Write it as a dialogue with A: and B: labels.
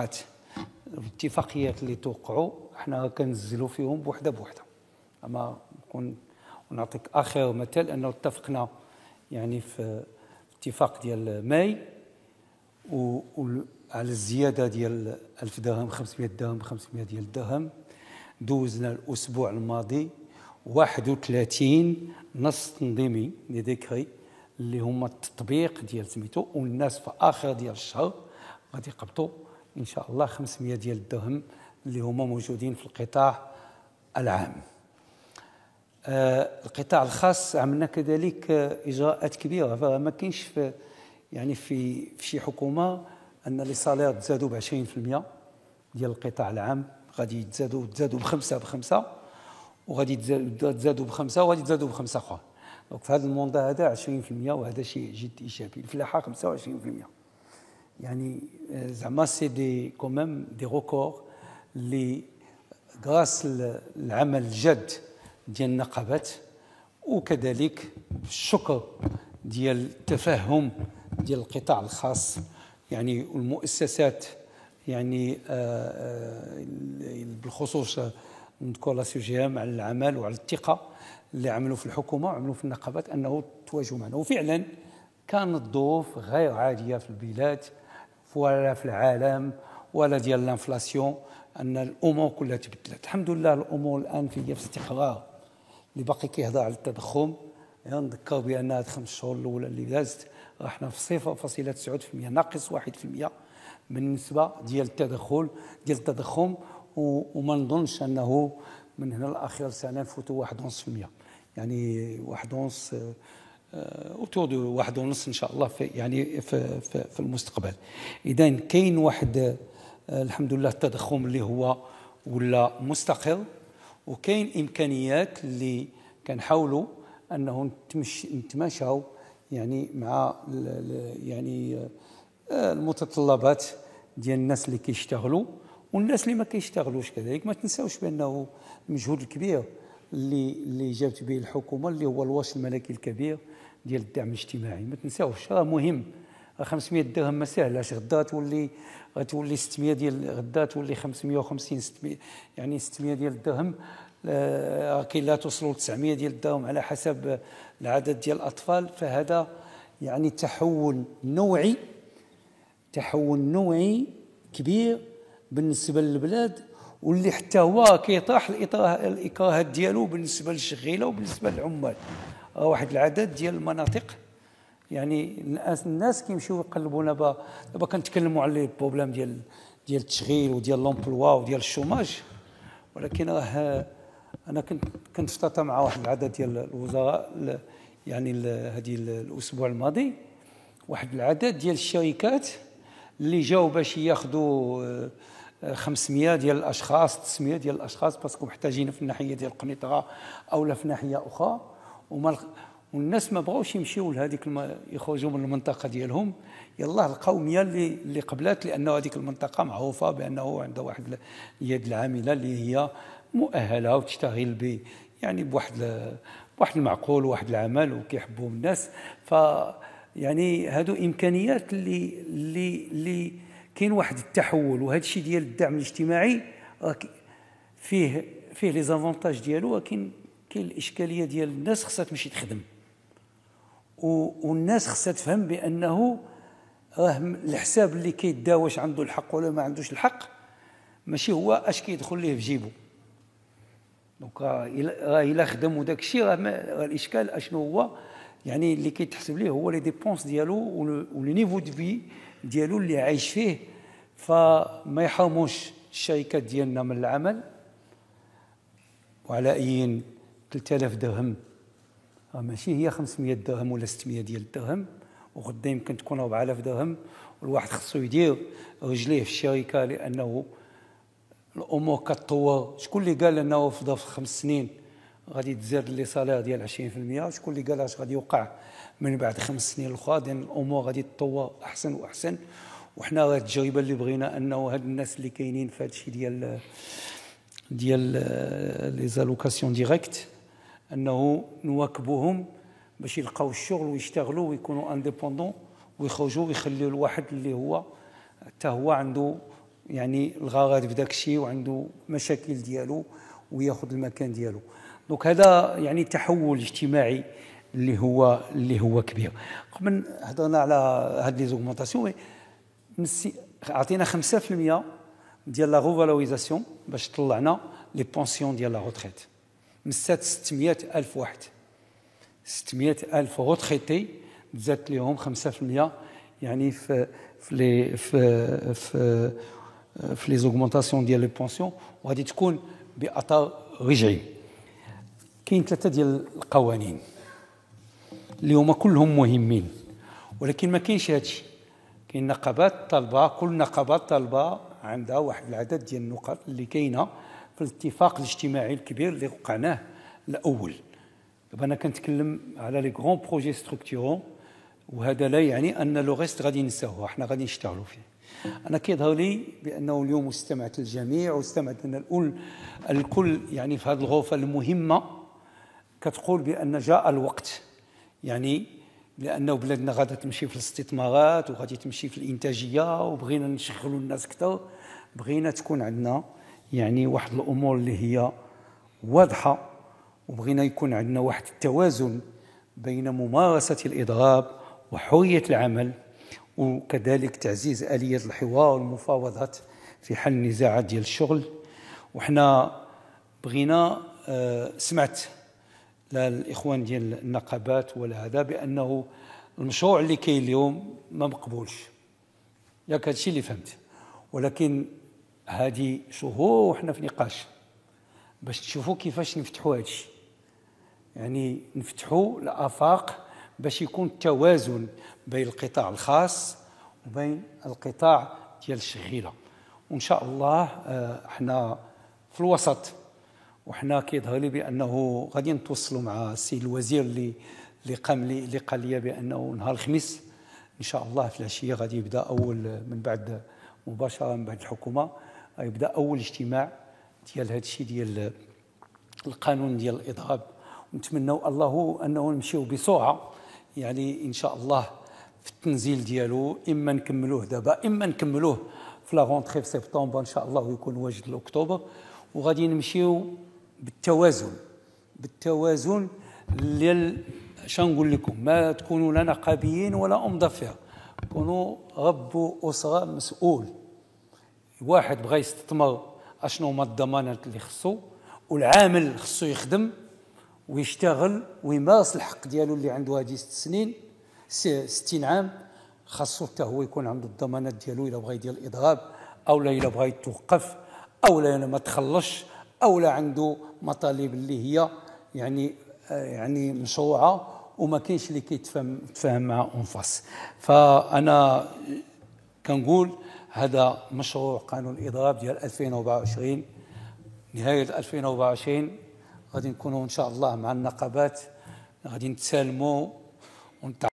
A: الاتفاقات الاتفاقيات اللي توقعوا احنا كنزلوا فيهم بوحده بوحده اما نكون ونعطيك اخر مثال انه اتفقنا يعني في اتفاق ديال ماي وعلى الزياده ديال 1000 درهم 500 درهم 500 ديال الدرهم دوزنا الاسبوع الماضي 31 نص تنظيمي لي ديكري اللي هما التطبيق ديال سميتو والناس في اخر ديال الشهر غادي يقبطوا ان شاء الله 500 ديال الدهم اللي هما موجودين في القطاع العام آه، القطاع الخاص عملنا كذلك اجراءات كبيره فما كاينش في يعني في في شي حكومه ان لي سالير تزادوا ب 20% ديال القطاع العام غادي يتزادوا تزادوا بخمسه بخمسه وغادي تزادوا بخمسه وغادي تزادوا بخمسه اخرى دونك في هذا الموندا هذا 20% وهذا شيء جد ايجابي الفلاحه 25% يعني زعما سي دي كومام دي ريكور اللي غاس العمل الجاد ديال النقابات وكذلك الشكر ديال التفهم ديال القطاع الخاص يعني والمؤسسات يعني آه، آه، بالخصوص نذكر لا على العمل وعلى الثقه اللي عملوا في الحكومه وعملوا في النقابات انه تواجهوا معنا وفعلا كانت ظروف غير عاديه في البلاد ولا في العالم ولا ديال الانفلاسيون ان الامور كلها تبدلت الحمد لله الامور الان في في استقرار اللي باقي كيهضر على التضخم نذكر بان هاد الخمس شهور الاولى اللي دازت رحنا في صفر فاصله ناقص 1% بالنسبه ديال التدخل ديال التضخم وما نظنش انه من هنا لاخر السنه نفوتوا 1.5% يعني 1.5 اوتور آه، دو واحد ونص ان شاء الله في يعني في, في, في المستقبل اذا كاين واحد آه، الحمد لله التضخم اللي هو ولا مستقر وكاين امكانيات اللي كنحاولوا انه نتماشاو يعني مع يعني آه، المتطلبات ديال الناس اللي كيشتغلوا والناس اللي ما كيشتغلوش كذلك ما تنساوش بانه المجهود الكبير اللي اللي جابت به الحكومه اللي هو الوصل الملكي الكبير ديال الدعم الاجتماعي ما تنساوش راه مهم 500 درهم ما ساهلاش غدا تولي غتولي 600 ديال غدا تولي 550 600 يعني 600 ديال الدرهم راه كاين لا توصلوا ل 900 ديال الدرهم على حسب العدد ديال الاطفال فهذا يعني تحول نوعي تحول نوعي كبير بالنسبه للبلاد واللي حتى هو كيطرح الاكراهات ديالو بالنسبه للشغيله وبالنسبه للعمال آه، واحد العدد ديال المناطق يعني الناس كيمشيو يقلبوا دابا دابا كنتكلموا على لي بروبليم ديال ديال التشغيل وديال لومبلوا وديال الشوماج ولكن راه انا كنت كنت مع واحد العدد ديال الوزراء يعني هذه الاسبوع الماضي واحد العدد ديال الشركات اللي جاوا باش ياخذوا آه، 500 ديال الاشخاص 900 ديال الاشخاص باسكو محتاجين في الناحيه ديال قنيطره لا في ناحيه اخرى وما والناس ما بغاوش يمشيو لهذيك الم... يخرجوا من المنطقه ديالهم يلاه لقاو اللي اللي قبلات لانه هذيك المنطقه معروفه بانه عندها واحد اليد العامله اللي هي مؤهله وتشتغل ب يعني بواحد ل... بواحد المعقول وواحد العمل وكيحبوهم الناس ف يعني هادو امكانيات اللي اللي اللي كاين واحد التحول وهذا الشيء ديال الدعم الاجتماعي فيه فيه لي زافونتاج ديالو ولكن كاين الاشكاليه ديال الناس خصها تمشي تخدم والناس خصها تفهم بانه راه الحساب اللي كيدا واش عنده الحق ولا ما عندوش الحق ماشي هو اش كيدخل ليه في جيبو دونك راه الا خدم وداك الشيء راه الاشكال اشنو هو يعني اللي كيتحسب ليه هو لي ديبونس ديالو ولو نيفو دو في ديالو اللي عايش فيه فما يحرموش الشركات ديالنا من العمل وعلى اي 3000 درهم راه ماشي هي 500 درهم ولا 600 ديال الدرهم وغدا يمكن تكون 4000 درهم والواحد خصو يدير رجليه في الشركه لانه الامور كتطور شكون اللي قال انه في ظرف خمس سنين غادي تزاد لي صالير ديال 20% شكون اللي قال اش غادي يوقع من بعد خمس سنين الاخرى لان الامور غادي تطور احسن واحسن وحنا التجربه اللي بغينا انه هاد الناس اللي كاينين في هذا الشيء ديال ديال لي زالوكاسيون ديريكت انه نواكبوهم باش يلقاو الشغل ويشتغلوا ويكونوا انديبوندون ويخرجوا ويخليوا الواحد اللي هو حتى هو عنده يعني الغرض بداك الشيء وعنده مشاكل ديالو وياخذ المكان ديالو دونك هذا يعني تحول اجتماعي اللي هو اللي هو كبير قبل هضرنا على هاد لي زوغمونطاسيون عطينا 5% ديال لا غوفالوريزاسيون باش طلعنا لي بونسيون ديال لا روتريت مسات 600 الف واحد 600 الف روتريتي تزادت لهم 5% يعني في في لي في في في لي زوغمونطاسيون ديال لي بونسيون وغادي تكون باثار رجعي كاين ثلاثه ديال القوانين اللي هما كلهم مهمين ولكن ما كاينش هادشي كاين نقابات الطلبه كل نقابات الطلبه عندها واحد العدد ديال النقط اللي كاينه في الاتفاق الاجتماعي الكبير اللي وقعناه الاول دابا انا كنتكلم على لي كغون بروجي ستركتيغون وهذا لا يعني ان لو غيست غادي ننساوه حنا غادي نشتغلوا فيه انا كيظهر لي بانه اليوم استمعت الجميع واستمعت أن الكل يعني في هذه الغرفه المهمه كتقول بان جاء الوقت يعني لانه بلادنا غادا تمشي في الاستثمارات وغادي تمشي في الانتاجيه وبغينا نشغلوا الناس اكثر بغينا تكون عندنا يعني واحد الامور اللي هي واضحه وبغينا يكون عندنا واحد التوازن بين ممارسه الاضراب وحريه العمل وكذلك تعزيز اليه الحوار والمفاوضات في حل النزاعات ديال الشغل وحنا بغينا آه، سمعت للاخوان ديال النقابات ولا هذا بانه المشروع اللي كاين اليوم ما مقبولش ياك هادشي اللي فهمت ولكن هذه شهور وحنا في نقاش باش تشوفوا كيفاش نفتحوا الشيء يعني نفتحوا الافاق باش يكون التوازن بين القطاع الخاص وبين القطاع ديال الشغيله وان شاء الله احنا آه، في الوسط وحنا كيظهر لي بانه غادي نتوصلوا مع السيد الوزير اللي اللي قام لي اللي قال لي بانه نهار الخميس ان شاء الله في العشيه غادي يبدا اول من بعد مباشره من بعد الحكومه يبدا اول اجتماع ديال هذا الشيء ديال القانون ديال الاضراب ونتمنوا الله انه نمشيو بسرعه يعني ان شاء الله في التنزيل ديالو اما نكملوه دابا اما نكملوه في لا رونتري في سبتمبر ان شاء الله ويكون واجد لاكتوبر وغادي نمشيو بالتوازن بالتوازن لل نقول لكم ما تكونوا لا نقابيين ولا أمضى فيها كونوا ربوا أسرة مسؤول واحد بغى يستثمر اشنو هما الضمانات اللي خصو والعامل خصو يخدم ويشتغل ويمارس الحق ديالو اللي عنده هذه ست سنين ستين عام خاصو حتى هو يكون عنده الضمانات ديالو الا بغى يدير الاضراب او لا الا بغى يتوقف او لا ما تخلصش او لا عنده مطالب اللي هي يعني يعني مشروعه وما كاينش اللي كيتفاهم تفهم مع انفاس فانا كنقول هذا مشروع قانون الاضراب ديال 2024 نهايه 2024 غادي نكونوا ان شاء الله مع النقابات غادي نتسالموا ونتعلموا